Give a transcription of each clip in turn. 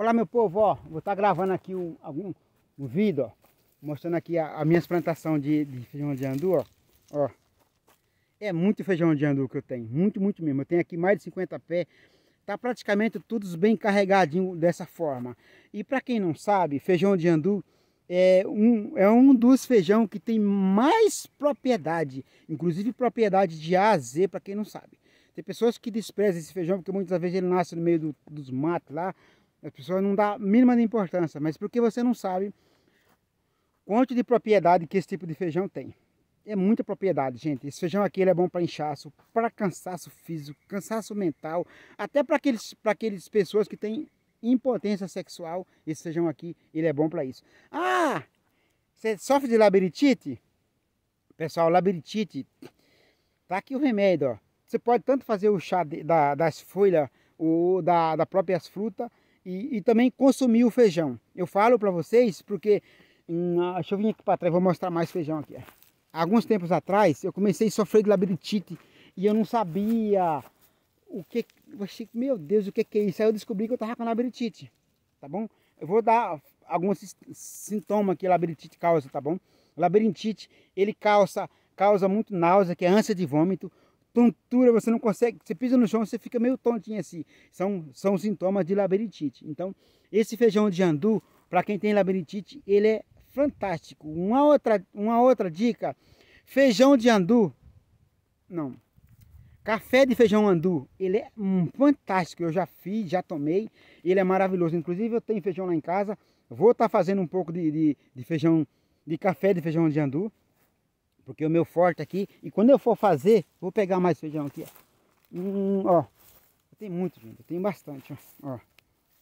Olá meu povo, ó, vou estar tá gravando aqui um, algum, um vídeo, ó, mostrando aqui a, minha minhas plantação de, de, feijão de andu, ó, ó. É muito feijão de andu que eu tenho, muito, muito mesmo. Eu tenho aqui mais de 50 pés, tá praticamente todos bem carregadinho dessa forma. E para quem não sabe, feijão de andu é um, é um dos feijão que tem mais propriedade, inclusive propriedade de A a Z, para quem não sabe. Tem pessoas que desprezam esse feijão porque muitas vezes ele nasce no meio do, dos matos lá, as pessoas não dão a mínima importância, mas porque você não sabe quanto de propriedade que esse tipo de feijão tem. É muita propriedade, gente. Esse feijão aqui é bom para inchaço, para cansaço físico, cansaço mental, até para aqueles, para aqueles pessoas que têm impotência sexual. Esse feijão aqui, ele é bom para isso. Ah, você sofre de labirintite? Pessoal, labirintite, tá aqui o remédio, ó. Você pode tanto fazer o chá de, da, das folhas ou da, da próprias frutas, e, e também consumir o feijão. Eu falo para vocês porque, hum, deixa eu vir aqui para trás, vou mostrar mais feijão aqui. É. Alguns tempos atrás eu comecei a sofrer de labirintite e eu não sabia o que, eu achei, meu Deus, o que, que é isso? Aí eu descobri que eu estava com labirintite, tá bom? Eu vou dar alguns sintomas que labirintite causa, tá bom? Labirintite, ele causa, causa muito náusea, que é ânsia de vômito, tontura, você não consegue, você pisa no chão, você fica meio tontinho assim. São, são sintomas de labirintite. Então, esse feijão de andu, para quem tem labirintite, ele é fantástico. Uma outra, uma outra dica, feijão de andu, não, café de feijão andu, ele é um fantástico. Eu já fiz, já tomei, ele é maravilhoso. Inclusive, eu tenho feijão lá em casa, vou estar tá fazendo um pouco de, de, de feijão, de café de feijão de andu, porque o meu forte aqui, e quando eu for fazer, vou pegar mais feijão aqui, ó. Hum, ó. Tem muito, gente. Tem bastante, ó. ó.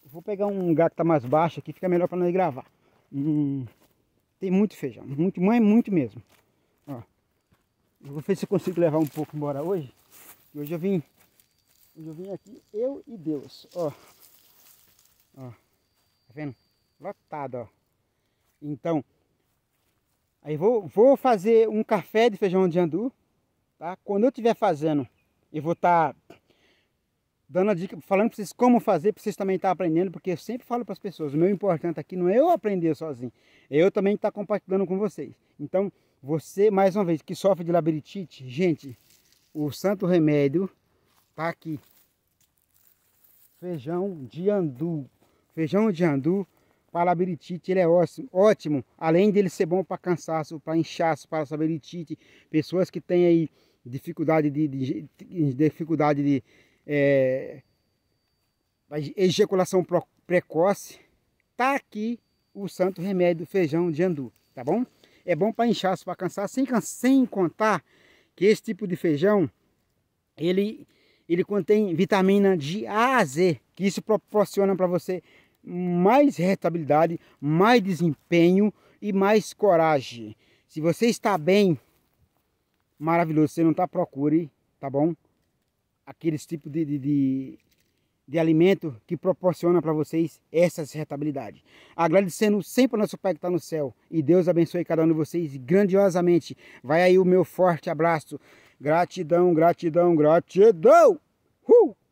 Vou pegar um lugar que tá mais baixo aqui, fica melhor para nós gravar. Hum, tem muito feijão, muito, mas muito mesmo. Ó. Eu vou ver se eu consigo levar um pouco embora hoje. Hoje eu vim, hoje eu vim aqui, eu e Deus, ó. Ó. Tá vendo? Lotado, ó. Então, Aí vou, vou fazer um café de feijão de andu, tá? Quando eu estiver fazendo, eu vou estar tá dando a dica, falando para vocês como fazer, para vocês também estar tá aprendendo, porque eu sempre falo para as pessoas, o meu importante aqui não é eu aprender sozinho, é eu também estar tá compartilhando com vocês. Então, você, mais uma vez, que sofre de labirintite, gente, o santo remédio está aqui. Feijão de andu. Feijão de andu para Parabiricite, ele é ótimo, ótimo, além dele ser bom para cansaço, para inchaço, para sabelitite, pessoas que têm aí dificuldade de, de, de dificuldade de é, ejaculação precoce, tá aqui o santo remédio do feijão de andu, tá bom? É bom para inchaço, para cansaço, sem, sem contar que esse tipo de feijão, ele, ele contém vitamina de A a Z, que isso proporciona para você mais rentabilidade, mais desempenho e mais coragem. Se você está bem, maravilhoso, você não está procure, tá bom? Aqueles tipos de, de, de, de alimento que proporciona para vocês essas rentabilidade. Agradecendo sempre ao nosso Pai que está no céu. E Deus abençoe cada um de vocês grandiosamente. Vai aí o meu forte abraço. Gratidão, gratidão, gratidão! Uh!